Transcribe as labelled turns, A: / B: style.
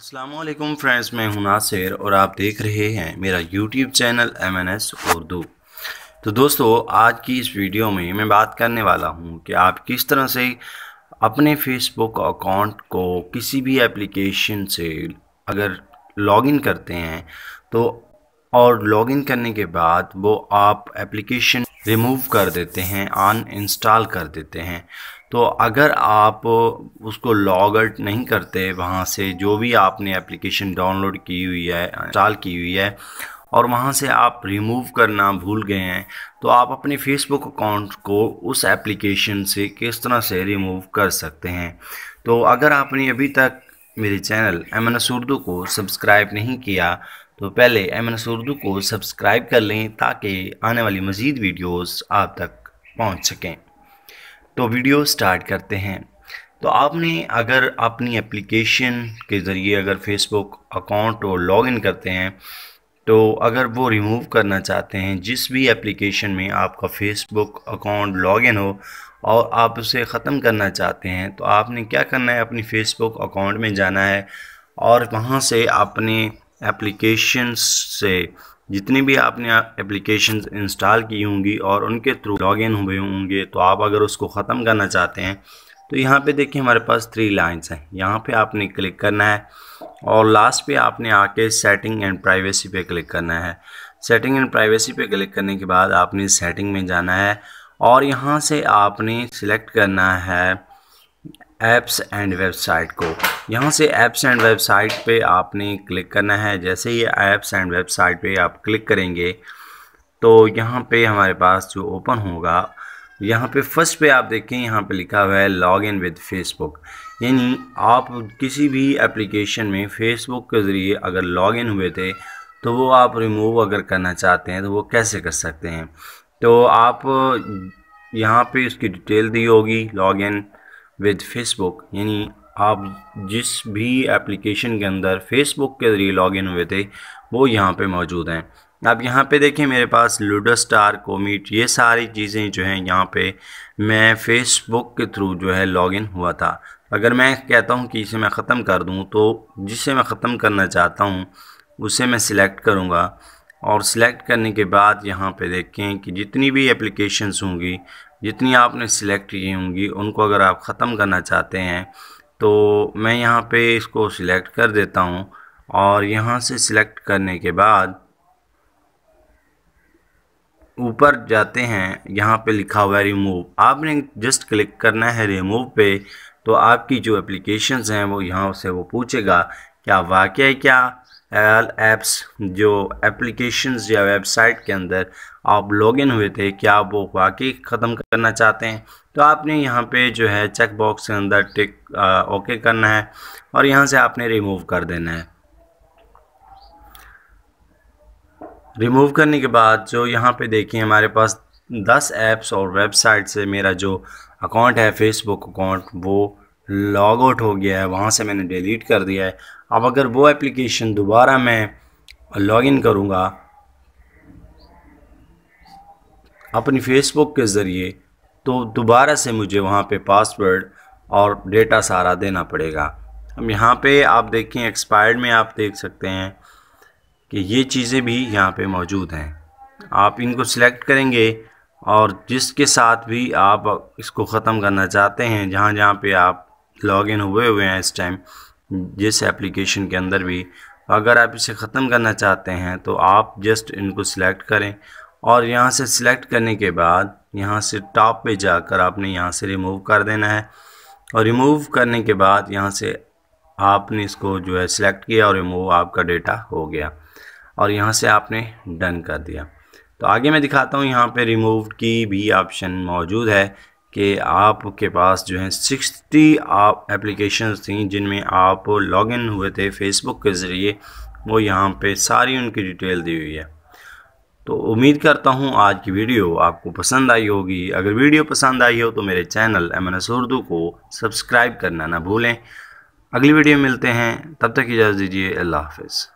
A: Aslam friends मैं हूं नासिर और आप देख रहे हैं मेरा YouTube channel M N S Urdu तो दोस्तों आज की इस वीडियो में मैं बात करने वाला हूं कि आप किस तरह से अपने फेसबुक अकाउंट को किसी भी एप्लीकेशन से अगर लॉगिन करते हैं तो और लॉगिन करने के बाद वो आप एप्लीकेशन रिमूव कर देते हैं अन इंस्टॉल कर देते हैं तो अगर आप उसको लॉग आउट नहीं करते वहाँ से जो भी आपने एप्लीकेशन डाउनलोड की हुई है इंस्टॉल की हुई है और वहाँ से आप रिमूव करना भूल गए हैं तो आप अपने फेसबुक अकाउंट को उस एप्लीकेशन से किस तरह से रिमूव कर सकते हैं तो अगर आपने अभी तक मेरे चैनल एमन असूर्दू को सब्सक्राइब नहीं किया तो पहले एम एन उर्दू को सब्सक्राइब कर लें ताकि आने वाली मज़ीद वीडियोस आप तक पहुंच सकें तो वीडियो स्टार्ट करते हैं तो आपने अगर अपनी एप्लीकेशन के ज़रिए अगर फेसबुक अकाउंट और लॉगिन करते हैं तो अगर वो रिमूव करना चाहते हैं जिस भी एप्लीकेशन में आपका फेसबुक अकाउंट लॉगिन हो और आप उसे ख़त्म करना चाहते हैं तो आपने क्या करना है अपनी फेसबुक अकाउंट में जाना है और वहाँ से अपने एप्लीकेशंस से जितनी भी आपने एप्लीकेशन इंस्टॉल की होंगी और उनके थ्रू लॉगिन हुए होंगे तो आप अगर उसको ख़त्म करना चाहते हैं तो यहाँ पे देखिए हमारे पास थ्री लाइंस हैं यहाँ पे आपने क्लिक करना है और लास्ट पे आपने आके सेटिंग एंड प्राइवेसी पे क्लिक करना है सेटिंग एंड प्राइवेसी पे क्लिक करने के बाद आपने सेटिंग में जाना है और यहाँ से आपने सिलेक्ट करना है ऐप्स एंड वेबसाइट को यहाँ से ऐप्स एंड वेबसाइट पे आपने क्लिक करना है जैसे ही ऐप्स एंड वेबसाइट पे आप क्लिक करेंगे तो यहाँ पे हमारे पास जो ओपन होगा यहाँ पे फर्स्ट पे आप देखें यहाँ पे लिखा हुआ है लॉग इन विद फेसबुक यानी आप किसी भी एप्लीकेशन में फेसबुक के ज़रिए अगर लॉग इन हुए थे तो वो आप रिमूव अगर करना चाहते हैं तो वो कैसे कर सकते हैं तो आप यहाँ पे उसकी डिटेल दी होगी लॉग इन विद फेसबुक यानी आप जिस भी एप्लीकेशन के अंदर फेसबुक के जरिए लॉग इन हुए थे वो यहाँ पे मौजूद हैं आप यहाँ पे देखें मेरे पास लूडो स्टार कोमीट ये सारी चीज़ें जो हैं यहाँ पे मैं फेसबुक के थ्रू जो है लॉगिन हुआ था अगर मैं कहता हूँ कि इसे मैं ख़त्म कर दूँ तो जिसे मैं ख़त्म करना चाहता हूँ उसे मैं सिलेक्ट करूँगा और सिलेक्ट करने के बाद यहाँ पे देखें कि जितनी भी एप्लीकेशंस होंगी जितनी आपने सिलेक्ट की होंगी उनको अगर आप ख़त्म करना चाहते हैं तो मैं यहाँ पे इसको सिलेक्ट कर देता हूँ और यहाँ से सिलेक्ट करने के बाद ऊपर जाते हैं यहाँ पे लिखा हुआ है रिमूव आपने जस्ट क्लिक करना है रिमूव पे तो आपकी जो एप्लीकेशंस हैं वो यहाँ से वो पूछेगा क्या है क्या एल ऐप्स जो एप्लीकेशंस या वेबसाइट के अंदर आप लॉगिन हुए थे क्या वो वाकई ख़त्म करना चाहते हैं तो आपने यहाँ पे जो है चेक बॉक्स के अंदर टिक ओके करना है और यहाँ से आपने रिमूव कर देना है रिमूव करने के बाद जो यहाँ पे देखिए हमारे पास दस ऐप्स और वेबसाइट से मेरा जो अकाउंट है फेसबुक अकाउंट वो लॉग आउट हो गया है वहाँ से मैंने डिलीट कर दिया है अब अगर वो एप्लीकेशन दोबारा मैं लॉग इन करूँगा अपनी फेसबुक के ज़रिए तो दोबारा से मुझे वहाँ पे पासवर्ड और डेटा सारा देना पड़ेगा हम यहाँ पे आप देखें एक्सपायर्ड में आप देख सकते हैं कि ये चीज़ें भी यहाँ पे मौजूद हैं आप इनको सिलेक्ट करेंगे और जिसके साथ भी आप इसको ख़त्म करना चाहते हैं जहाँ जहाँ पे आप लॉग इन हुए हुए हैं इस टाइम जिस एप्लीकेशन के अंदर भी अगर आप इसे ख़त्म करना चाहते हैं तो आप जस्ट इनको सिलेक्ट करें और यहाँ से सिलेक्ट करने के बाद यहाँ से टॉप पे जाकर आपने यहाँ से रिमूव कर देना है और रिमूव करने के बाद यहाँ से आपने इसको जो है सिलेक्ट किया और रिमूव आपका डेटा हो गया और यहाँ से आपने डन कर दिया तो आगे मैं दिखाता हूँ यहाँ पे रिमूव की भी ऑप्शन मौजूद है कि आपके पास जो है सिक्सटी आप एप्लीकेशन थी जिनमें आप लॉगिन हुए थे फेसबुक के ज़रिए वो यहाँ पे सारी उनकी डिटेल दी हुई है तो उम्मीद करता हूँ आज की वीडियो आपको पसंद आई होगी अगर वीडियो पसंद आई हो तो मेरे चैनल एम उर्दू को सब्सक्राइब करना ना भूलें अगली वीडियो मिलते हैं तब तक इजाज़त दीजिए अल्लाह हाफिज़